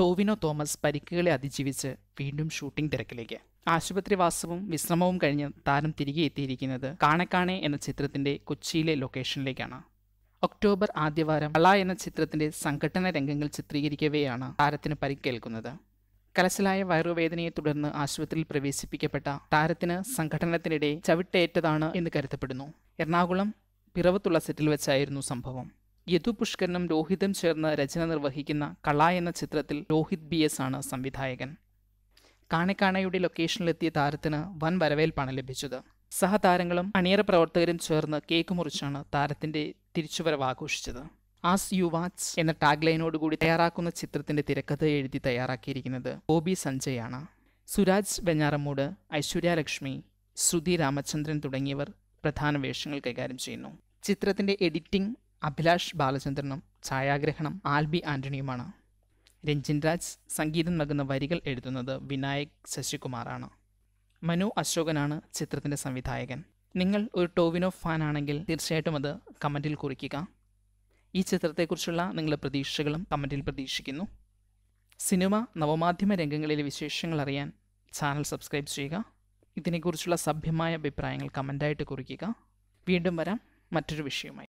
Tovino Thomas പരിക്കുകളെ അതിജീവിച്ച് വീണ്ടും shooting തിരക്കിലേക്ക് ആശുപത്രിവാസവും വിശ്രമവും കഴിഞ്ഞ് താരം തിരികെ എത്തിയിരിക്കുന്നത് കാണെ എന്ന ചിത്രത്തിന്റെ കൊച്ചിയിലെ ലൊക്കേഷനിലേക്കാണ് ഒക്ടോബർ ആദ്യവാരം അള എന്ന ചിത്രത്തിന്റെ സംഘടന രംഗങ്ങൾ ചിത്രീകരിക്കവെയാണ് താരത്തിന് പരിക്കേൽക്കുന്നത് കലശലായ വയറുവേദനയെ തുടർന്ന് ആശുപത്രിയിൽ പ്രവേശിപ്പിക്കപ്പെട്ട താരത്തിന് സംഘടനത്തിനിടെ ചവിട്ടേറ്റതാണ് എന്ന് കരുതപ്പെടുന്നു എറണാകുളം പിറവത്തുള്ള സെറ്റിൽ വെച്ചായിരുന്നു സംഭവം യദുപുഷ്കരനും രോഹിതും ചേർന്ന് രചന നിർവഹിക്കുന്ന കള എന്ന ചിത്രത്തിൽ രോഹിത് ബി എസ് ആണ് സംവിധായകൻ കാണിക്കാണയുടെ ലൊക്കേഷനിലെത്തിയ താരത്തിന് വൻ വരവേൽപ്പാണ് ലഭിച്ചത് സഹതാരങ്ങളും അണിയറ പ്രവർത്തകരും ചേർന്ന് കേക്ക് മുറിച്ചാണ് താരത്തിന്റെ തിരിച്ചുവരവ് ആഘോഷിച്ചത് ആസ് യു വാച്ച് എന്ന ടാഗ് കൂടി തയ്യാറാക്കുന്ന ചിത്രത്തിന്റെ തിരക്കഥ എഴുതി തയ്യാറാക്കിയിരിക്കുന്നത് സഞ്ജയ് ആണ് സുരാജ് വെഞ്ഞാറമ്മൂട് ഐശ്വര്യ ലക്ഷ്മി ശ്രുതി രാമചന്ദ്രൻ തുടങ്ങിയവർ പ്രധാന വേഷങ്ങൾ കൈകാര്യം ചെയ്യുന്നു ചിത്രത്തിന്റെ എഡിറ്റിംഗ് അഭിലാഷ് ബാലചന്ദ്രനും ഛായാഗ്രഹണം ആൽബി ആൻ്റണിയുമാണ് രഞ്ജിൻ രാജ് സംഗീതം നൽകുന്ന വരികൾ എഴുതുന്നത് വിനായക് ശശികുമാറാണ് മനു അശോകനാണ് ചിത്രത്തിൻ്റെ സംവിധായകൻ നിങ്ങൾ ഒരു ടോവിനോ ഫാൻ ആണെങ്കിൽ തീർച്ചയായിട്ടും അത് കമൻറ്റിൽ കുറിക്കുക ഈ ചിത്രത്തെക്കുറിച്ചുള്ള നിങ്ങളുടെ പ്രതീക്ഷകളും കമൻറ്റിൽ പ്രതീക്ഷിക്കുന്നു സിനിമ നവമാധ്യമ രംഗങ്ങളിലെ വിശേഷങ്ങൾ അറിയാൻ ചാനൽ സബ്സ്ക്രൈബ് ചെയ്യുക ഇതിനെക്കുറിച്ചുള്ള സഭ്യമായ അഭിപ്രായങ്ങൾ കമൻ്റായിട്ട് കുറിക്കുക വീണ്ടും വരാം മറ്റൊരു വിഷയമായി